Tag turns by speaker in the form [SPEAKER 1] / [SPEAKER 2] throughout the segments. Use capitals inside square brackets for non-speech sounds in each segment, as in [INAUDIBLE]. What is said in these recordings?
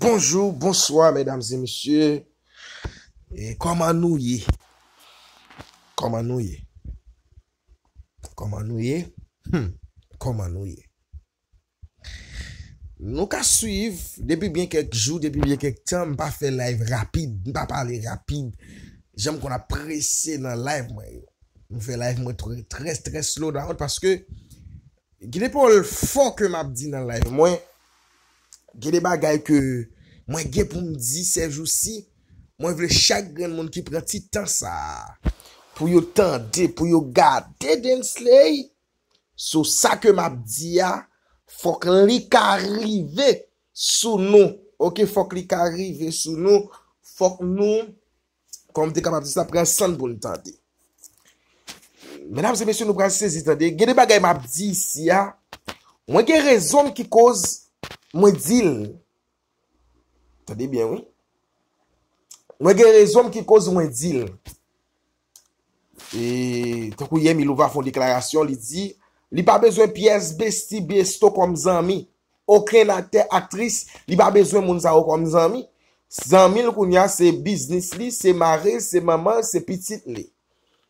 [SPEAKER 1] Bonjour, bonsoir, mesdames et messieurs Komanouye Komanouye Komanouye Komanouye Nou ka suiv Depi bien kek jou, depi bien kek tan Mpa fe live rapide, mpa pale rapide Jem kon aprese nan live mwen Mfe live mwen tre, tre, tre slow down Paske Gine pou l fok mwen apdi nan live mwen Gede bagay ke mwen gen pou mdi sej ou si. Mwen vle chak gen moun ki prenti tan sa. Pou yo tande, pou yo gade den slay. Sou sa ke mabdi ya. Fok li ka rive sou nou. Ok fok li ka rive sou nou. Fok nou. Konm de ka mabdi sa prent san pou mtande. Menam se mesyo nou prent se zitande. Gede bagay mabdi si ya. Mwen gen rezon ki koz. Mwen dil, tadebyen wè, mwen gen rezoum ki koz mwen dil. E, te kouye mi louva foun deklarasyon li di, li pa bezwen piyes besti besto kom zanmi. Okè nan te aktris, li pa bezwen moun zaho kom zanmi. Zanmi l kounya se biznis li, se mare, se maman, se pitit li.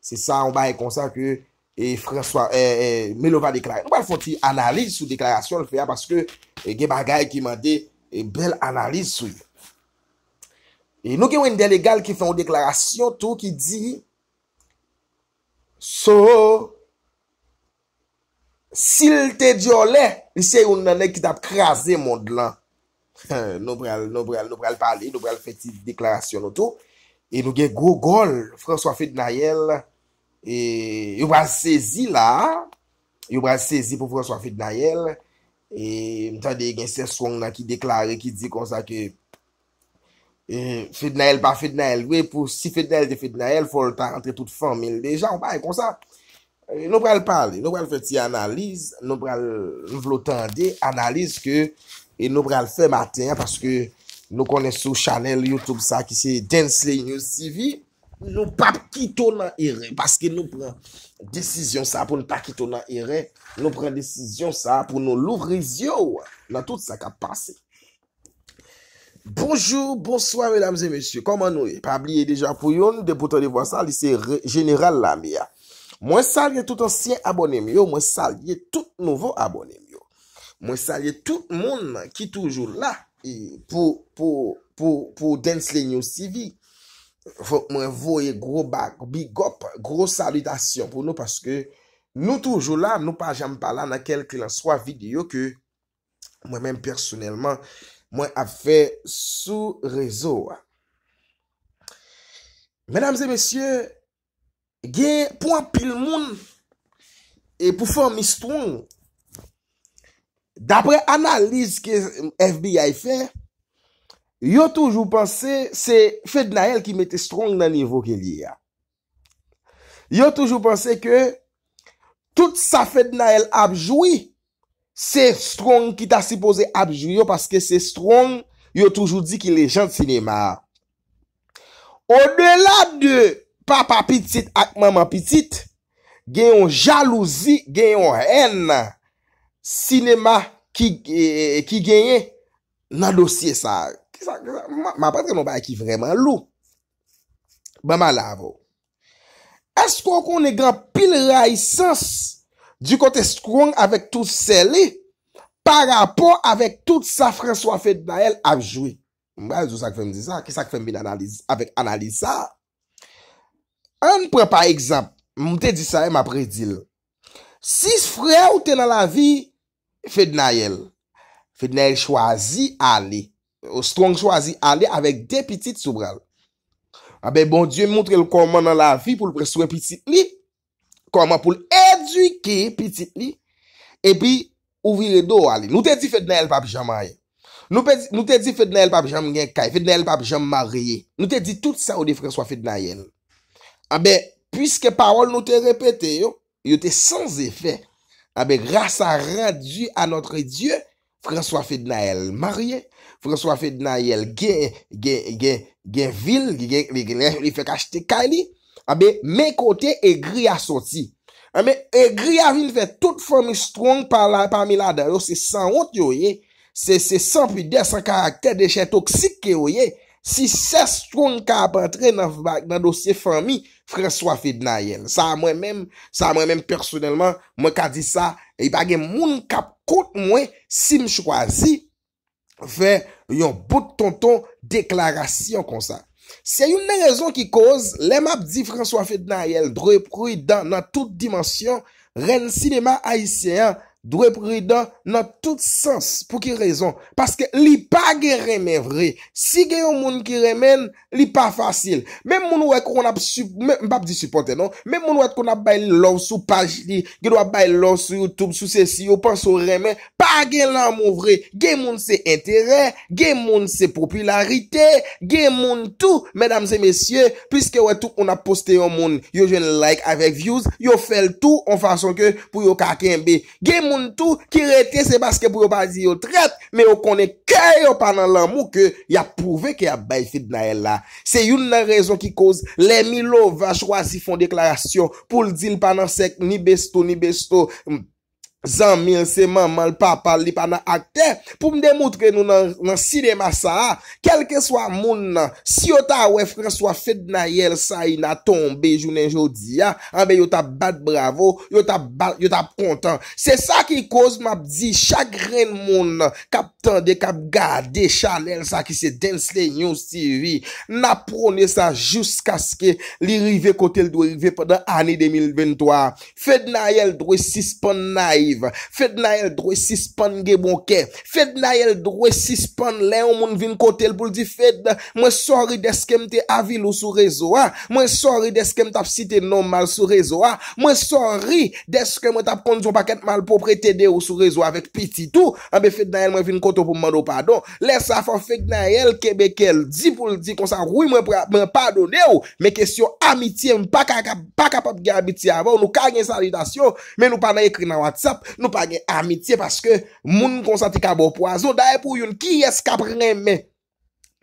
[SPEAKER 1] Se sa an baye konsa ke... E François, e, e, me lo va deklare. Nou pa l foti analise sou deklarasyon l fè ya paske ge bagay ki man de e bel analise sou. E nou genwen de legal ki fè ou deklarasyon tou ki di sou sil te diolè lise yon nanè ki dat krasè moun dlan. [LAUGHS] Nou pral, nou pral, nou pral pali, nou pral foti deklarasyon nou tou. E nou gen Google François Fidnayel la E yo bral sezi la, yo bral sezi pou fwa sou a Fidnael E mtade gen ses kong nan ki deklare, ki di konsa ke e, Fidnael pa Fidnael, we pou si Fidnael de Fidnael, fwo lta antre tout fon Men le jan, bay e konsa, e, nou bral pale, nou bral feti analize Nou bral vlo tende, analize ke, nou bral fe maten Paske nou konen sou chanel Youtube sa ki se Densley News TV Nou pa pkito nan ere. Paske nou pren desisyon sa pou nou pa pkito nan ere. Nou pren desisyon sa pou nou louvri zyo. Nan tout sa ka pase. Bonjour, bonsoir, mesdames et messieurs. Koman nou e? Pabli e deja pou yon. Depoutan de Voisal, lise general la mi a. Mwen sal ye tout ansyen abonem yo. Mwen sal ye tout nouvo abonem yo. Mwen sal ye tout moun ki toujou la. Pou dens le nyon sivik. mwen voye gro bag, bi gop, gro salidasyon pou nou paske nou toujou la, nou pa jam pala na kelke lan swa video ke mwen men personelman mwen afe sou rezo menamze mesye, gen pou an pil moun e pou fè an mistoun dapre analize ke FBI fè Yo toujou panse se fèd na el ki mette strong nan nivou ke li ya. Yo toujou panse ke tout sa fèd na el apjoui, se strong ki ta sipose apjou yo, paske se strong, yo toujou di ki le jante sinema. O delade papa pitit ak mama pitit, genyon jalouzi, genyon en, sinema eh, ki genye nan dosye saj. Ma patre nou ba ki vreman lou. Ba ma lavo. Esko kon ne gran pil raysans du kote skwong avèk tou sèli pa rapò avèk tout sa François Fédinayel avjoui. Mba, jousak fèm dizan, kisak fèm bin analiz avèk analiz sa. E An pre pa ekzamp, mte dizan, m apre dil. Si sfrè ou te nan la vi, Fédinayel. Fédinayel chwazi anè. Euh, Strong cho a zi alè avèk de pitit soubral Abè ah bon, Diyo moun tre l kouman nan la fi pou l preswen pitit li Kouman pou l eduike pitit li Epi, ouvire do alè Nou te di Fidnael pap Jamay Nou te di Fidnael pap Jamgenkay Fidnael pap Jammary Nou te di tout sa ou de François Fidnael Abè, ah pwiske parol nou te repete yo Yo te sans efè Abè, ah grasa rè di a notre Diyo François Fidnael Marye François Fidnayel gen vil, gen li fek achete kani, me kote e gri a soti. E gri a vin fe tout fami stroun pa mi la dayo se 100 out yo ye, se 100 pi 200 karakter dejen toksik yo ye, se 16 stroun ka ap entre nan dosye fami François Fidnayel. Sa mwen men, sa mwen men personelman, mwen ka di sa, e bagen moun kap kout mwen sim chwazi, Fè yon bout tonton deklarasyon kon sa. Se yon ne rezon ki koz, le map di François Ferdinand Yel drou e prou yon nan tout dimensyon ren sinema haisyen yon Dwe prida nan tout sens Pou ki rezon Paske li pa gen remen vre Si gen yon moun ki remen Li pa fasil Mem moun wèk kon ap Mbap disipote non Mem moun wèk kon ap bay love sou page li Gen wap bay love sou Youtube Sou se si yo pan sou remen Pa gen lan moun vre Gen moun se entere Gen moun se popularite Gen moun tou Mesdames et messieurs Piske wè tou On ap poste yon moun Yo jen like avek views Yo fel tou En fason ke Pou yo kaken be Gen moun moun tou ki rete se baske pou yo pa zi yo tret, me yo kone kè yo panan lan mou ke, ya pouve ke ya bayfid nan el la. Se yon nan rezon ki koz, le mi lo va chwa si fon deklarasyon, pou l di nan panan sek, ni besto, ni besto. Zan mirseman man l papa li pa nan akte Pou m demoutre nou nan sinema sa Kelke swa moun Si yo ta wefren swa fed na yel sa I na tombe jounen jodi ya ah, Anbe ah, yo ta bat bravo Yo ta pontan Se sa ki koz map di chagren moun Kapten de kap gade chanel sa Ki se dens le nyon siri Na prone sa jous kaske Li rive kote l do rive Pendan ani 2023 Fed na yel do we sispan naye Fed na el drwe sispon ge bonke Fed na el drwe sispon le ou moun vin kote El pou ldi fed mwen sorri deske mte avil ou sou rezo a Mwen sorri deske m tap site normal sou rezo a Mwen sorri deske mwen tap konjou paket mal popre tede ou sou rezo a Vek piti tou Ambe fed na el mwen vin kote pou mmano padon Lesa fòfek na el kebekel Di pou ldi konsa rwi mwen padone ou Mwen kesyon amitye mwa pa kapap gabiti avon Nou kanyen salidasyon Men nou padan ekri nan watsap Nou pa gen amitye Paske moun konsanti ka bo poazo Da e pou yon Ki es ka preme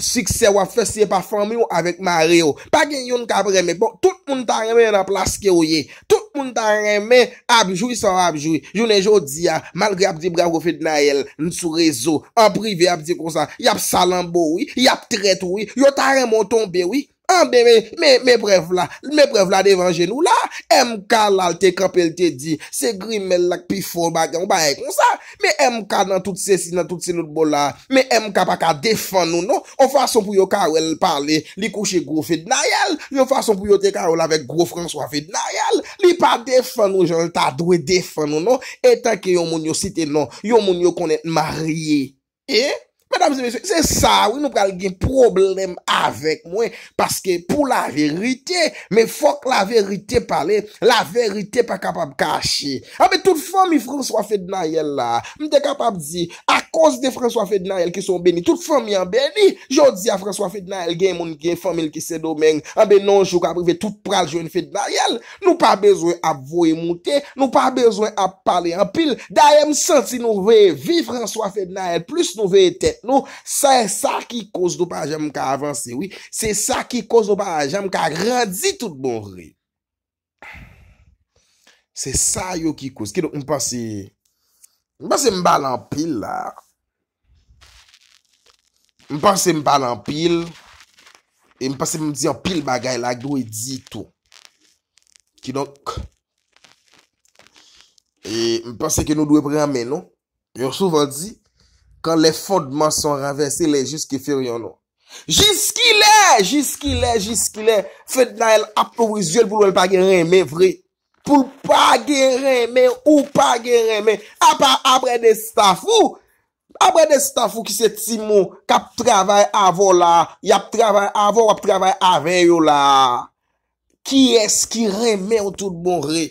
[SPEAKER 1] Sikse wafese pa fami ou avek mare ou Pa gen yon ka preme Bon, tout moun ta reme nan plaske ou ye Tout moun ta reme Abjoui san abjoui Jounen jo di ya ah, Malge ap di brev gofet na el N sou rezo An privi ap di konsanti Yap salambo ou Yap tret ou Yo ta remon tonbe ou An ah, bebe Me brev la Me brev la devan genou la Mka lal te kapel te di, se grimel lak pifon bagyan, ou ba ekon sa? Me Mka nan tout se si nan tout se nou tbo la, me Mka pa ka defan nou nou? Ou fason pou yo kawel parle, li kouche Gou Fidnayel? Ou fason pou yo te kawel avek Gou François Fidnayel? Li pa defan nou, joun ta dwe defan nou nou? E tanke yon moun yo site nou, yon moun yo konen marye, e? Se sa ou nou pral gen problem avek mwen Paske pou la verite Me fok la verite pale La verite pa kapab kashi A ah, be tout fami François Fednayel la Mte kapab di A kos de François Fednayel ki son beni Tout fami an beni Jou di a François Fednayel gen moun gen famil ki se domen A ah, be non chou kaprive tout pral gen Fednayel Nou pa bezwen ap voye mouté Nou pa bezwen ap pale apil Dayem san si nou veye vi François Fednayel Plus nou veye tet nou Sa e sa ki kouz do pa jèm ka avansi Se sa ki kouz do pa jèm Ka granditout bon re Se sa yo ki kouz Ki do mpase Mpase mbale an pil la Mpase mbale an pil E mpase mbile an pil bagay la Kdo e di tout Ki don E mpase ke nou do e prean menon Yo souvan di Kan le fondman son ravesse, le jis ki fè ryon nou. Jis ki lè, jis ki lè, jis ki lè. Fè dna el ap nou izye l pou lwen pa gen remè vre. Pou l pa gen remè ou pa gen remè. A pa abre de stafou. Abre de stafou ki se timou. Kap travè avò la. Yap travè avò, yap travè avè yon la. Ki es ki remè ou tout bon re?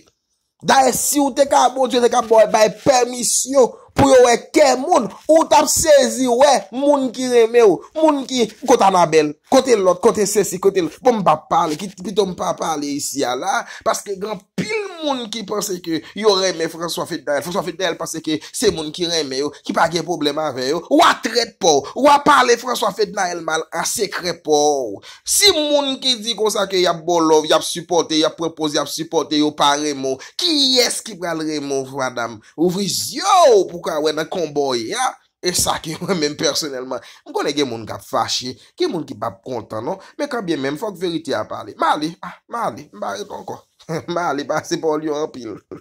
[SPEAKER 1] Da e si ou te ka moun, je te ka moun, bay permisyon. Pou yo wey ke moun, ou tap sezi wey, moun ki reme ou, moun ki kota na bel, kote lot, kote sesi, kote lot. Bon, Pou m pa pali, pito m pa pali isi ya la, paske granp... Il moun ki pase ke yo reme François Fednael François Fednael pase ke se moun ki reme yo Ki pa ge problem ave yo Ou a trepou Ou a pale François Fednael mal A sekre pou Si moun ki di konsa ke yap bolov Yap supporte Yap propose Yap supporte Yo paremou Ki eske pral remou vwadam Ou vwiz yo Pouka wè nan konboye E sa ke moun men personelman Mkone gen moun gap fache Gen moun ki pap kontan Men kambye men fok verite a pale Mali ah, Mali Mbaret anko [LAUGHS] Ma li pa se pou li yo an pil.